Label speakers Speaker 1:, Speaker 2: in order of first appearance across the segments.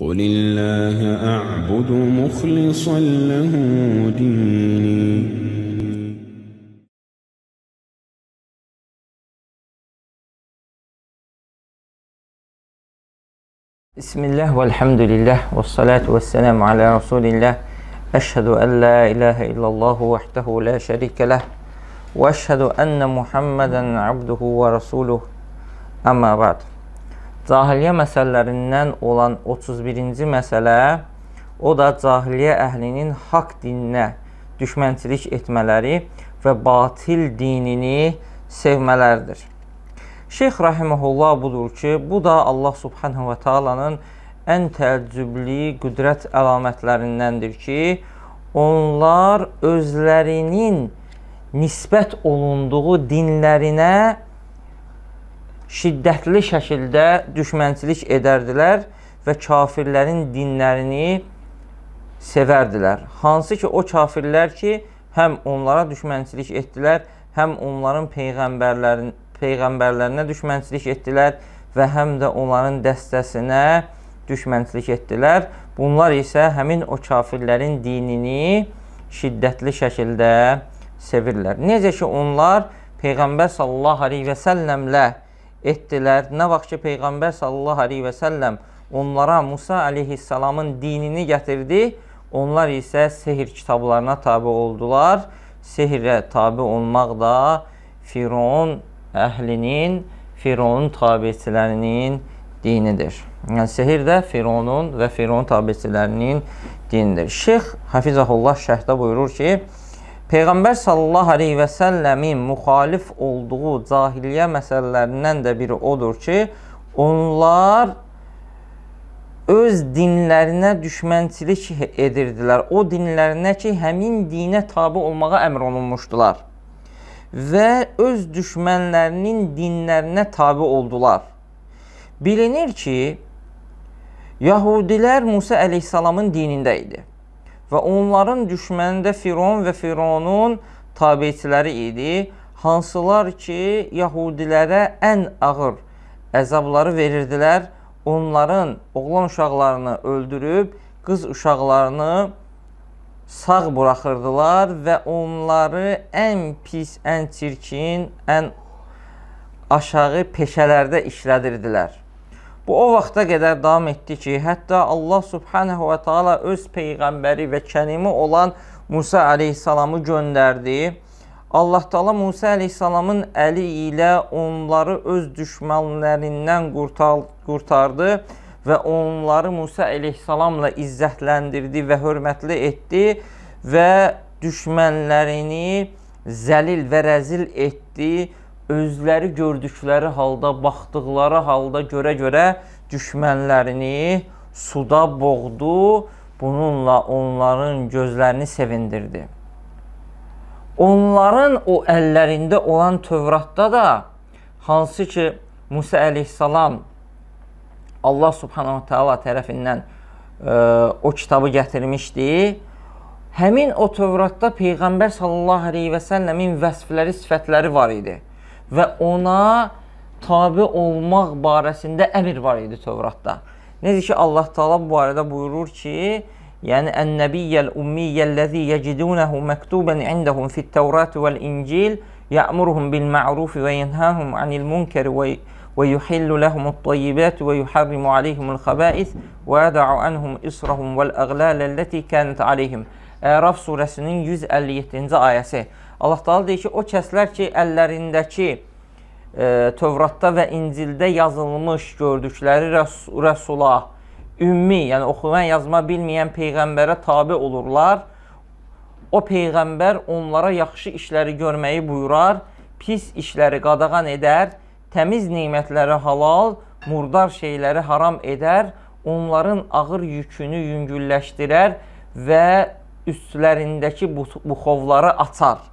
Speaker 1: قل الله أعبد مخلصا له ديني بسم الله والحمد لله والصلاة والسلام على رسول الله أشهد أن لا إله إلا الله وحده لا شريك له وأشهد أن محمدا عبده ورسوله أما بعد Cahiliyyə məsələlərindən olan 31-ci məsələ o da cahiliyyə əhlinin haqq dininə düşmənçilik etmələri və batil dinini sevmələrdir. Şeyx Rahiməhullah budur ki, bu da Allah Subhanahu və Taalanın ən təəccüblü qüdrət əlamətlərindəndir ki, onlar özlərinin nisbət olunduğu dinlərinə şiddətli şəkildə düşmənçilik edərdilər və kafirlərin dinlərini sevərdilər. Hansı ki, o kafirlər ki, həm onlara düşmənçilik etdilər, həm onların peyğəmbərlərin, peyğəmbərlərinə düşmənçilik etdilər və həm də onların dəstəsinə düşmənçilik etdilər. Bunlar isə həmin o kafirlərin dinini şiddətli şəkildə sevirlər. Necə ki, onlar Peyğəmbər sallallahu aleyhi və səlləmlə etdilər. Nə vaxt ki, Peyğəmbər sallallahu aleyhi və səlləm onlara Musa aleyhissalamın dinini gətirdi, onlar isə sehir kitablarına tabi oldular. Sehirə tabi olmaq da Firon əhlinin, Fironun tabiçilərinin dinidir. Yəni, sehir də Fironun və Firon tabiçilərinin dinidir. Şeyx Hafizahullah şəhdə buyurur ki, Peyğəmbər sallallahu əleyhi və səlləmin müxalif olduğu cahiliyyə məsələlərindən də biri odur ki, onlar öz dinlərinə düşmənçilik edirdilər. O dinlərinə ki, həmin dinə tabe olmağa əmr olunmuşdular. Və öz düşmənlərinin dinlərinə tabe oldular. Bilinir ki, Yahudilər Musa əleyhissalamın dinində idi və onların düşməni də Firon və Fironun tabiçiləri idi, hansılar ki, yahudilərə ən ağır əzabları verirdilər, onların oğlan uşaqlarını öldürüb, qız uşaqlarını sağ buraxırdılar və onları ən pis, ən çirkin, ən aşağı peşələrdə işlədirdilər. Bu o vaxta qədər davam etdi ki, hətta Allah subhanahu və taala öz peyğəmbəri və kənimi olan Musa əleyhissalamı göndərdi. Allah Taala Musa əleyhissalamın əli ilə onları öz düşmənlərindən qurtardı və onları Musa əleyhissalamla izzətləndirdi və hörmətli etdi və düşmənlərini zəlil və rəzil etdi özləri gördükləri halda, baxdıqları halda görə-görə düşmənlərini suda boğdu, bununla onların gözlərini sevindirdi. Onların o əllərində olan Tövratda da hansı ki Musa əleyhissalam Allah subhanahu taala tərəfindən ə, e, o kitabı gətirmişdi. Həmin o Tövratda peyğəmbər sallallahu əleyhi və səlləmin vəsfləri, sifətləri var idi. və ona tabi olmaq barəsində əmir var idi Tövratda. Necə ki, Allah Taala bu barədə buyurur ki, yəni ən-nəbiyyəl ummiyyəl-ləzi yecidunəhu məktuban indahum fit-Tevrat vəl-İncil yəmuruhum bil-ma'ruf və yənhəhum anil-munkar və ويحل لهم الطيبات ويحرم عليهم الخبائث ويدع عنهم إصرهم والأغلال التي كانت عليهم Əraf surəsinin 157-ci ayəsi. Allah Taala deyir ki, o kəslər ki, əllərindəki e, Tövratda və İncildə yazılmış gördükləri rəs rəsula, ümmi, yəni oxuyan, yazma bilməyən peyğəmbərə tabe olurlar. O peyğəmbər onlara yaxşı işləri görməyi buyurar, pis işləri qadağan edər, təmiz nemətləri halal, murdar şeyləri haram edər, onların ağır yükünü yüngülləşdirər və üstlərindəki buxovları açar.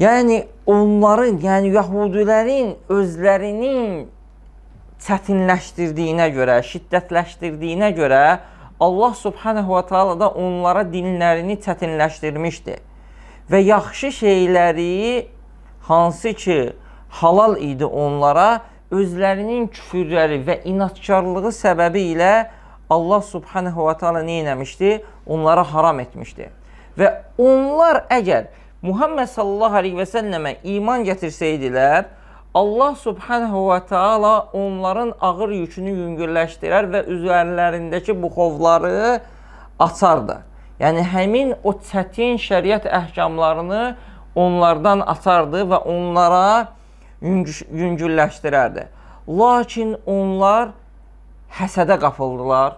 Speaker 1: Yəni onların, yəni yəhudilərin özlərinin çətinləşdirdiyinə görə, şiddətləşdirdiyinə görə Allah subhanahu va taala da onlara dinlərini çətinləşdirmişdi. Və yaxşı şeyləri hansı ki halal idi onlara, özlərinin küfürləri və inatkarlığı səbəbi ilə Allah subhanahu va taala nə etmişdi? Onlara haram etmişdi. Və onlar əgər Muhammed sallallahu aleyhi və səlləmə iman gətirsəydilər, Allah subhanahu və taala onların ağır yükünü yüngülləşdirər və üzərlərindəki buxovları açardı. Yəni həmin o çətin şəriət əhkamlarını onlardan açardı və onlara yüngülləşdirərdi. Lakin onlar həsədə qapıldılar,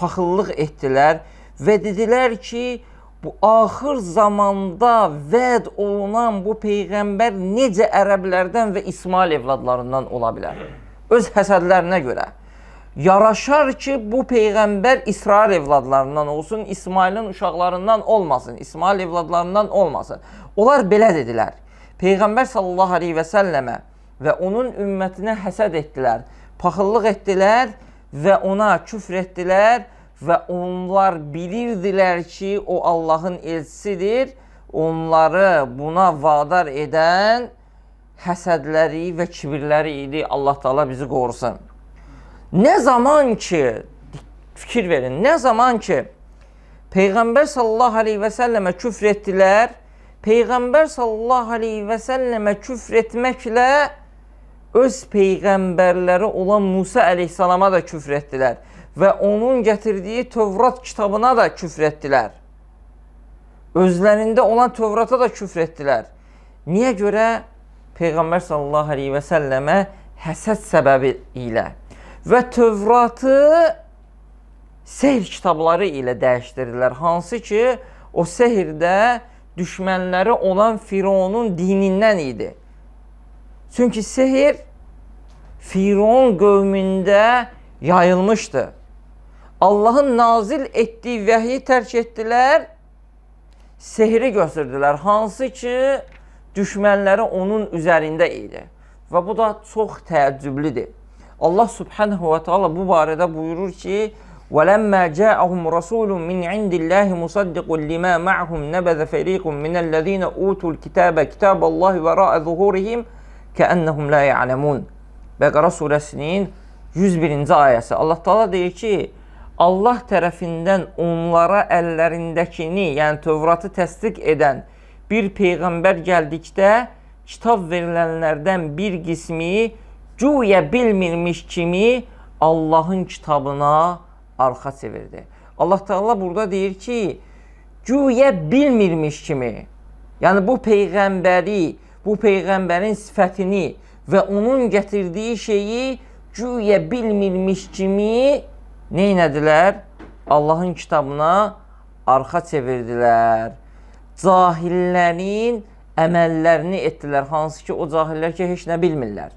Speaker 1: paxıllıq etdilər və dedilər ki, bu axır zamanda vəd olunan bu peyğəmbər necə ərəblərdən və İsmail evladlarından ola bilər? Öz həsədlərinə görə. Yaraşar ki, bu peyğəmbər İsrail evladlarından olsun, İsmailin uşaqlarından olmasın, İsmail evladlarından olmasın. Onlar belə dedilər. Peyğəmbər sallallahu əleyhi və səlləmə və onun ümmətinə həsəd etdilər, paxıllıq etdilər və ona küfr etdilər və və onlar bilirdilər ki, o Allahın elçisidir. Onları buna vadar edən həsədləri və kibirləri idi. Allah Taala bizi qorusun. Nə zaman ki fikir verin, nə zaman ki Peyğəmbər sallallahu əleyhi və səlləmə küfr etdilər, Peyğəmbər sallallahu əleyhi və səlləmə küfr etməklə öz peyğəmbərləri olan Musa əleyhissalama da küfr etdilər və onun gətirdiyi Tövrat kitabına da küfr etdilər. Özlərində olan Tövrata da küfr etdilər. Niyə görə Peyğəmbər sallallahu əleyhi və səlləmə həsəd səbəbi ilə və Tövratı sehr kitabları ilə dəyişdirdilər. Hansı ki, o sehirdə düşmənləri olan Fironun dinindən idi. Çünki sehir Firon qövmündə yayılmışdı. Allahın nazil etdiyi vəhyi tərk etdilər, sehri göstərdilər, hansı ki, düşmənləri onun üzərində idi. Və bu da çox təəccüblüdür. Allah subhanahu və taala bu barədə buyurur ki: "Vələmmə cəəhum rasulun min indillahi musaddiqun limə ma'hum nabada fariqun minellezina utul kitabe kitaballahi vera'a zuhurihim ka'annahum la ya'lamun." Bəqara surəsinin 101-ci ayəsi. Allah Taala deyir ki: Allah tərəfindən onlara əllərindəkini, yəni Tövratı təsdiq edən bir peyğəmbər gəldikdə kitab verilənlərdən bir qismi güya bilmirmiş kimi Allahın kitabına arxa çevirdi. Allah Teala burada deyir ki, güya bilmirmiş kimi, yəni bu peyğəmbəri, bu peyğəmbərin sifətini və onun gətirdiyi şeyi güya bilmirmiş kimi neynədilər? Allahın kitabına arxa çevirdilər. Cahillərin əməllərini etdilər, hansı ki, o cahillər ki, heç nə bilmirlər.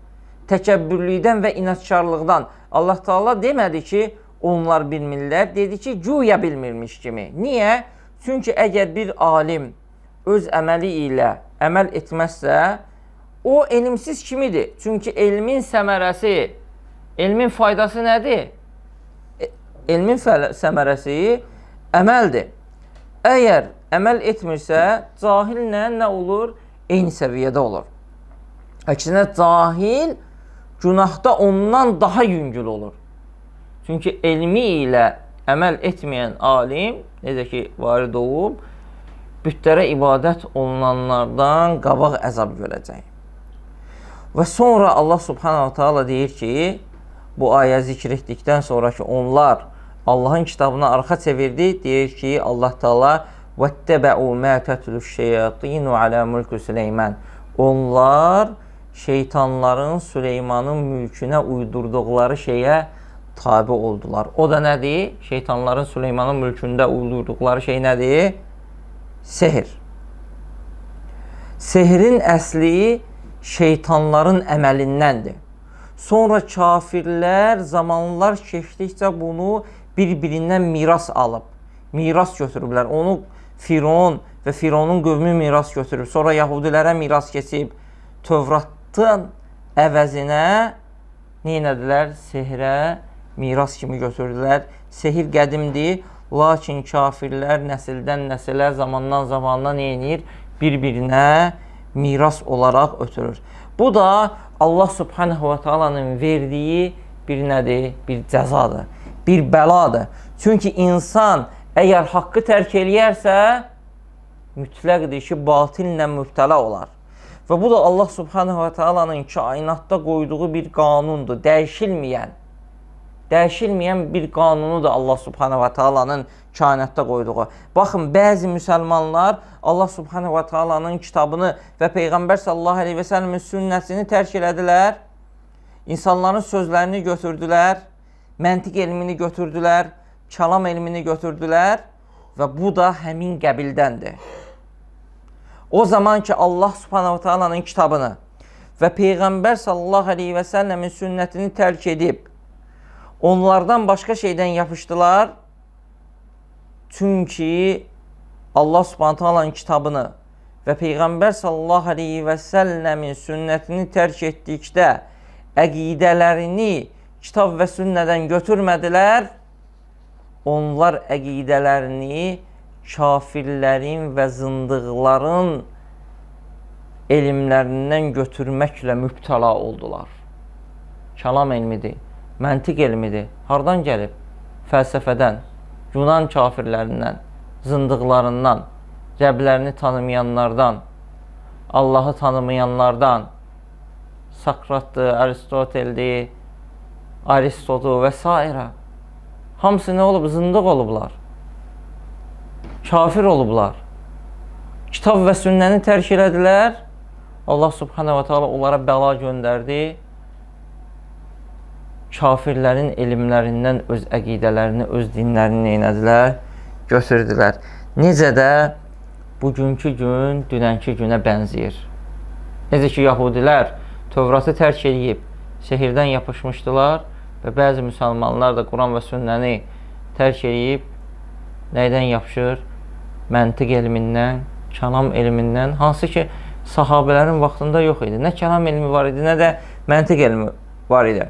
Speaker 1: Təkəbbürlükdən və inatçarlıqdan. Allah Taala demədi ki, onlar bilmirlər, dedi ki, güya bilmirmiş kimi. Niyə? Çünki əgər bir alim öz əməli ilə əməl etməzsə, o elmsiz kimidir. Çünki elmin səmərəsi, elmin faydası nədir? elmin səmərəsi əməldir. Əgər əməl etmirsə, cahillə nə olur? Eyni səviyyədə olur. Əksinə, cahil günahda ondan daha yüngül olur. Çünki elmi ilə əməl etməyən alim, necə ki, varid olub, bütlərə ibadət olunanlardan qabaq əzab görəcək. Və sonra Allah subhanahu taala deyir ki, bu ayə zikr etdikdən sonra ki, onlar Allahın kitabına arxa çevirdi, deyir ki, Allah Taala "Vəttəbəu mə tətluş-şeyatinu alə mulki Süleyman." Onlar şeytanların Süleymanın mülkünə uydurduqları şeyə tabi oldular. O da nədir? Şeytanların Süleymanın mülkündə uydurduqları şey nədir? Sehir. Sehrin əsli şeytanların əməlindəndir. Sonra kafirlər zamanlar keçdikcə bunu bir-birindən miras alıb, miras götürüblər. Onu Firon və Fironun qövmü miras götürüb. Sonra Yahudilərə miras keçib. Tövratdan əvəzinə neynədilər? Sehrə miras kimi götürdülər. Sehir qədimdir, lakin kafirlər nəsildən nəsilə, zamandan zamanına neynir? Bir-birinə miras olaraq ötürür. Bu da Allah subhanahu və taalanın verdiyi bir nədir? Bir cəzadır bir bəladır. Çünki insan əgər haqqı tərk eləyərsə, mütləqdir ki, batillə mübtəla olar. Və bu da Allah subhanahu və tealanın kainatda qoyduğu bir qanundur, dəyişilməyən. Dəyişilməyən bir qanunudur Allah subhanahu və tealanın kainatda qoyduğu. Baxın, bəzi müsəlmanlar Allah subhanahu və tealanın kitabını və Peyğəmbər sallallahu aleyhi və səlləmin sünnəsini tərk elədilər, insanların sözlərini götürdülər, məntiq elmini götürdülər, kəlam elmini götürdülər və bu da həmin qəbildəndir. O zaman ki, Allah subhanahu taalanın kitabını və Peyğəmbər sallallahu aleyhi və səlləmin sünnətini tərk edib, onlardan başqa şeydən yapışdılar, çünki Allah subhanahu taalanın kitabını və Peyğəmbər sallallahu aleyhi və səlləmin sünnətini tərk etdikdə, əqidələrini, əqidələrini, kitab və sünnədən götürmədilər, onlar əqidələrini kafirlərin və zındıqların elmlərindən götürməklə mübtəla oldular. Kəlam elmidir, məntiq elmidir. Hardan gəlib? Fəlsəfədən, Yunan kafirlərindən, zındıqlarından, Rəblərini tanımayanlardan, Allahı tanımayanlardan, Sakratdır, Aristoteldir, Aristotu və s. Hamısı nə olub? Zındıq olublar. Kafir olublar. Kitab və sünnəni tərk elədilər. Allah subhanə və teala onlara bəla göndərdi. Kafirlərin elmlərindən öz əqidələrini, öz dinlərini eynədilər, götürdülər. Necə də bugünkü gün dünənki günə bənziyir. Necə ki, yahudilər Tövratı tərk edib, sehirdən yapışmışdılar, və bəzi müsəlmanlar da Quran və sünnəni tərk eləyib nəydən yapışır? Məntiq elmindən, kəlam elmindən, hansı ki, sahabələrin vaxtında yox idi. Nə kəlam elmi var idi, nə də məntiq elmi var idi.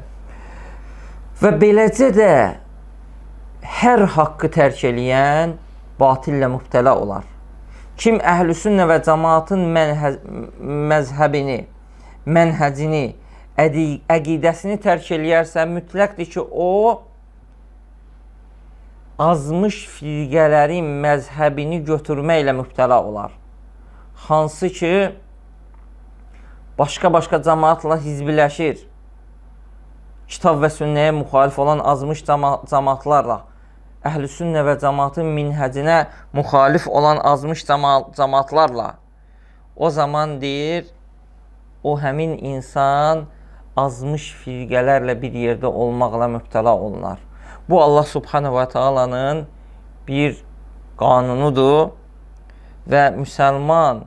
Speaker 1: Və beləcə də hər haqqı tərk eləyən batillə mübtəla olar. Kim əhlüsünnə və cəmaatın mənhə məzhəbini, mənhəcini, əqidəsini tərk eləyərsə, mütləqdir ki, o azmış firqələrin məzhəbini götürməklə mübtəla olar. Hansı ki, başqa-başqa cəmaatla hizbiləşir. Kitab və sünnəyə müxalif olan azmış cəma cəmaatlarla, əhl-i sünnə və cəmaatın minhəcinə müxalif olan azmış cəma cəmaatlarla. O zaman deyir, o həmin insan azmış firqələrlə bir yerdə olmaqla mübtəla olurlar. Bu Allah Subhanahu va Taala'nın bir qanunudur və müsəlman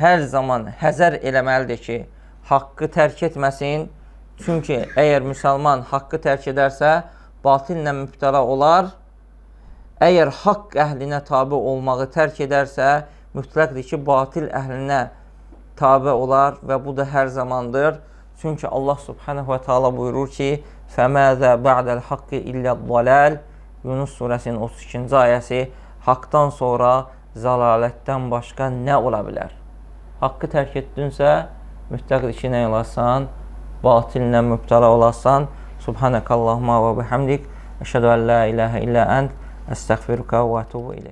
Speaker 1: hər zaman həzər eləməlidir ki, haqqı tərk etməsin. Çünki əgər müsəlman haqqı tərk edərsə, batillə mübtəla olar. Əgər haqq əhlinə tabi olmağı tərk edərsə, mütləqdir ki, batil əhlinə tabi olar və bu da hər zamandır. Çünki Allah subhanahu və taala buyurur ki: "Fəməzə ba'dəl haqqi illə zalal" Yunus surəsinin 32-ci ayəsi haqqdan sonra zəlalətdən başqa nə ola bilər? Haqqı tərk etdinsə, mütləq işinə olasan, batillə mübtəla olasan. Subhanakallahumma və bihamdik, əşhadu an la ilaha illa ent, əstəğfiruka və etubu ileyk.